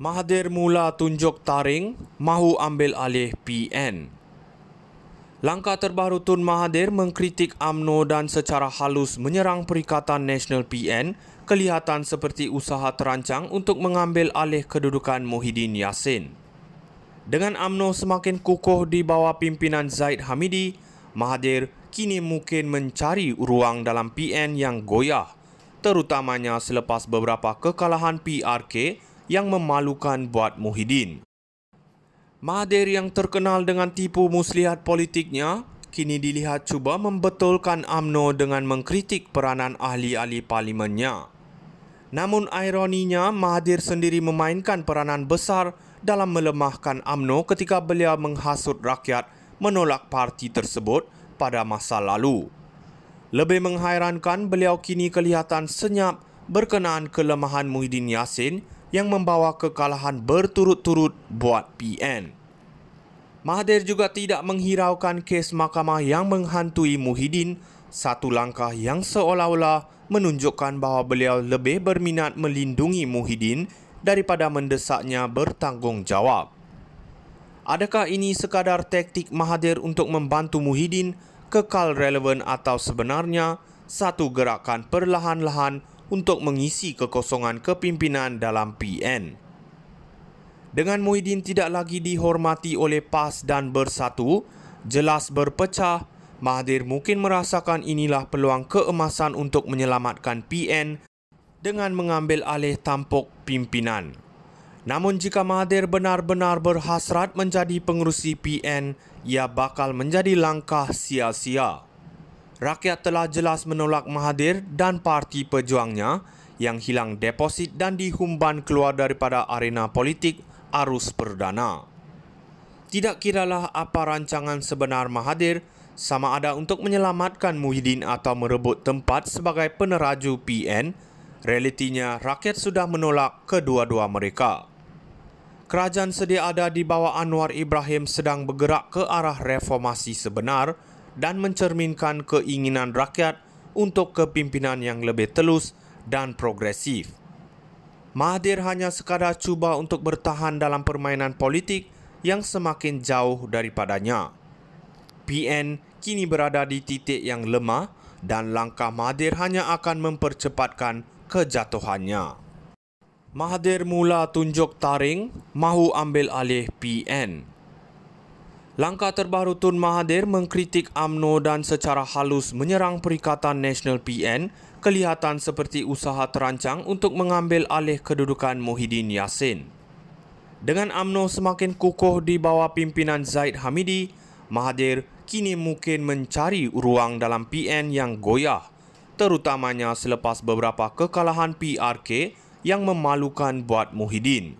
Mahathir mula tunjuk taring mahu ambil alih PN. Langkah terbaru Tun Mahathir mengkritik AMNO dan secara halus menyerang Perikatan Nasional PN kelihatan seperti usaha terancang untuk mengambil alih kedudukan Muhyiddin Yassin. Dengan AMNO semakin kukuh di bawah pimpinan Zaid Hamidi, Mahathir kini mungkin mencari ruang dalam PN yang goyah, terutamanya selepas beberapa kekalahan PRK yang memalukan buat Muhyiddin. Mahathir yang terkenal dengan tipu muslihat politiknya kini dilihat cuba membetulkan AMNO dengan mengkritik peranan ahli-ahli parlimennya. Namun ironinya Mahathir sendiri memainkan peranan besar dalam melemahkan AMNO ketika beliau menghasut rakyat menolak parti tersebut pada masa lalu. Lebih menghairankan beliau kini kelihatan senyap berkenaan kelemahan Muhyiddin Yassin yang membawa kekalahan berturut-turut buat PN. Mahathir juga tidak menghiraukan kes mahkamah yang menghantui Muhyiddin, satu langkah yang seolah-olah menunjukkan bahawa beliau lebih berminat melindungi Muhyiddin daripada mendesaknya bertanggungjawab. Adakah ini sekadar taktik Mahathir untuk membantu Muhyiddin kekal relevan atau sebenarnya satu gerakan perlahan-lahan untuk mengisi kekosongan kepimpinan dalam PN. Dengan Muhyiddin tidak lagi dihormati oleh PAS dan Bersatu, jelas berpecah, Mahathir mungkin merasakan inilah peluang keemasan untuk menyelamatkan PN dengan mengambil alih tampuk pimpinan. Namun jika Mahathir benar-benar berhasrat menjadi pengerusi PN, ia bakal menjadi langkah sia-sia rakyat telah jelas menolak Mahathir dan parti pejuangnya yang hilang deposit dan dihumban keluar daripada arena politik arus perdana. Tidak kiralah apa rancangan sebenar Mahathir sama ada untuk menyelamatkan Muhyiddin atau merebut tempat sebagai peneraju PN, realitinya rakyat sudah menolak kedua-dua mereka. Kerajaan sedia ada di bawah Anwar Ibrahim sedang bergerak ke arah reformasi sebenar – dan mencerminkan keinginan rakyat untuk kepimpinan yang lebih telus dan progresif. Mahathir hanya sekadar cuba untuk bertahan dalam permainan politik yang semakin jauh daripadanya. PN kini berada di titik yang lemah dan langkah Mahathir hanya akan mempercepatkan kejatuhannya. Mahathir mula tunjuk taring mahu ambil alih PN. Langkah terbaru Tun Mahathir mengkritik AMNO dan secara halus menyerang Perikatan Nasional PN kelihatan seperti usaha terancang untuk mengambil alih kedudukan Muhyiddin Yassin. Dengan AMNO semakin kukuh di bawah pimpinan Zaid Hamidi, Mahathir kini mungkin mencari ruang dalam PN yang goyah, terutamanya selepas beberapa kekalahan PRK yang memalukan buat Muhyiddin.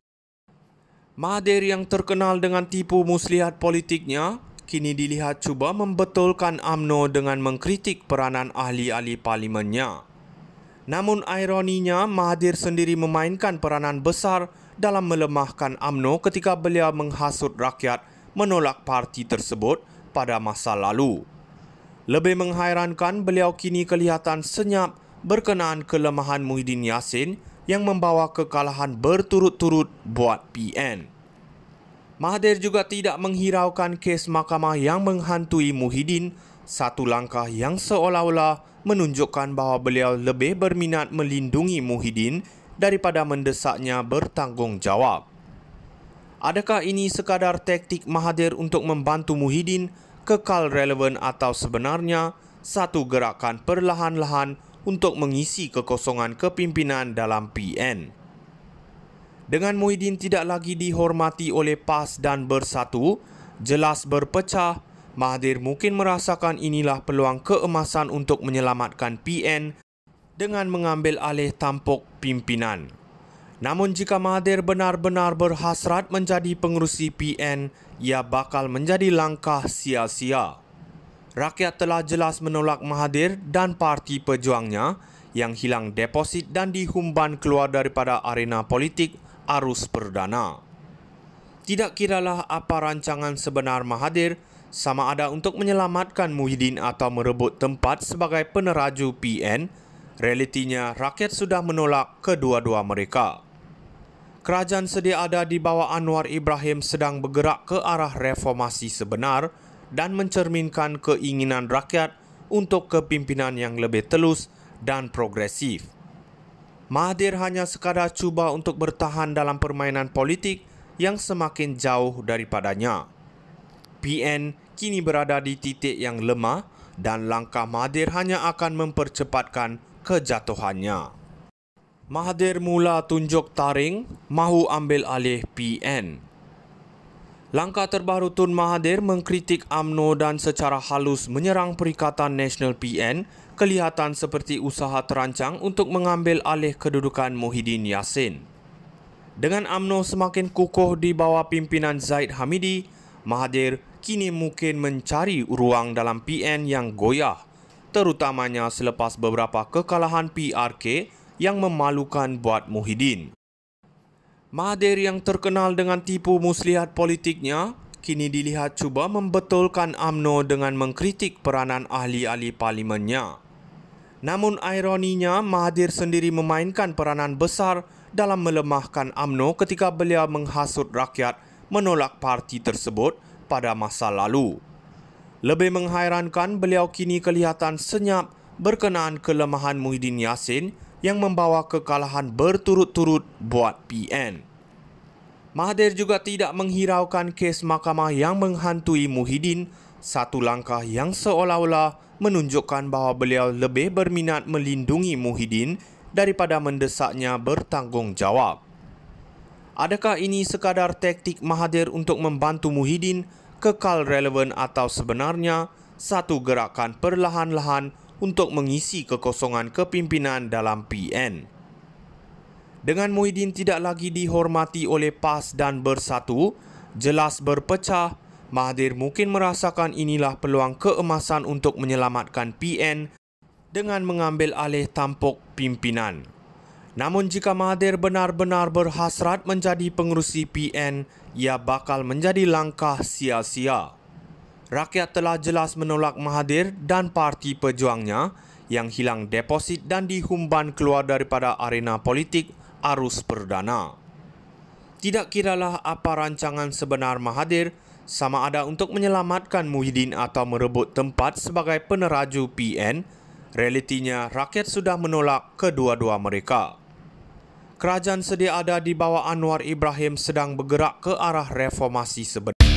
Mahathir yang terkenal dengan tipu muslihat politiknya kini dilihat cuba membetulkan AMNO dengan mengkritik peranan ahli-ahli parlimennya. Namun ironinya Mahathir sendiri memainkan peranan besar dalam melemahkan AMNO ketika beliau menghasut rakyat menolak parti tersebut pada masa lalu. Lebih menghairankan beliau kini kelihatan senyap berkenaan kelemahan Muhyiddin Yassin yang membawa kekalahan berturut-turut buat PN. Mahathir juga tidak menghiraukan kes mahkamah yang menghantui Muhyiddin, satu langkah yang seolah-olah menunjukkan bahawa beliau lebih berminat melindungi Muhyiddin daripada mendesaknya bertanggungjawab. Adakah ini sekadar taktik Mahathir untuk membantu Muhyiddin kekal relevan atau sebenarnya satu gerakan perlahan-lahan untuk mengisi kekosongan kepimpinan dalam PN. Dengan Muhyiddin tidak lagi dihormati oleh PAS dan Bersatu, jelas berpecah, Mahathir mungkin merasakan inilah peluang keemasan untuk menyelamatkan PN dengan mengambil alih tampuk pimpinan. Namun jika Mahathir benar-benar berhasrat menjadi pengerusi PN, ia bakal menjadi langkah sia-sia rakyat telah jelas menolak Mahathir dan parti pejuangnya yang hilang deposit dan dihumban keluar daripada arena politik arus perdana. Tidak kiralah apa rancangan sebenar Mahathir sama ada untuk menyelamatkan Muhyiddin atau merebut tempat sebagai peneraju PN, realitinya rakyat sudah menolak kedua-dua mereka. Kerajaan sedia ada di bawah Anwar Ibrahim sedang bergerak ke arah reformasi sebenar – dan mencerminkan keinginan rakyat untuk kepimpinan yang lebih telus dan progresif. Mahathir hanya sekadar cuba untuk bertahan dalam permainan politik yang semakin jauh daripadanya. PN kini berada di titik yang lemah dan langkah Mahathir hanya akan mempercepatkan kejatuhannya. Mahathir mula tunjuk taring mahu ambil alih PN. Langkah terbaru Tun Mahathir mengkritik AMNO dan secara halus menyerang Perikatan Nasional PN kelihatan seperti usaha terancang untuk mengambil alih kedudukan Muhyiddin Yassin. Dengan AMNO semakin kukuh di bawah pimpinan Zaid Hamidi, Mahathir kini mungkin mencari ruang dalam PN yang goyah, terutamanya selepas beberapa kekalahan PRK yang memalukan buat Muhyiddin. Mahathir yang terkenal dengan tipu muslihat politiknya kini dilihat cuba membetulkan AMNO dengan mengkritik peranan ahli-ahli parlimennya. Namun ironinya Mahathir sendiri memainkan peranan besar dalam melemahkan AMNO ketika beliau menghasut rakyat menolak parti tersebut pada masa lalu. Lebih menghairankan beliau kini kelihatan senyap berkenaan kelemahan Muhyiddin Yassin yang membawa kekalahan berturut-turut buat PN. Mahathir juga tidak menghiraukan kes mahkamah yang menghantui Muhyiddin, satu langkah yang seolah-olah menunjukkan bahawa beliau lebih berminat melindungi Muhyiddin daripada mendesaknya bertanggungjawab. Adakah ini sekadar taktik Mahathir untuk membantu Muhyiddin kekal relevan atau sebenarnya satu gerakan perlahan-lahan untuk mengisi kekosongan kepimpinan dalam PN. Dengan Muhyiddin tidak lagi dihormati oleh PAS dan Bersatu, jelas berpecah, Mahathir mungkin merasakan inilah peluang keemasan untuk menyelamatkan PN dengan mengambil alih tampuk pimpinan. Namun jika Mahathir benar-benar berhasrat menjadi pengerusi PN, ia bakal menjadi langkah sia-sia rakyat telah jelas menolak Mahathir dan parti pejuangnya yang hilang deposit dan dihumban keluar daripada arena politik arus perdana. Tidak kiralah apa rancangan sebenar Mahathir, sama ada untuk menyelamatkan Muhyiddin atau merebut tempat sebagai peneraju PN, realitinya rakyat sudah menolak kedua-dua mereka. Kerajaan sedia ada di bawah Anwar Ibrahim sedang bergerak ke arah reformasi sebenar.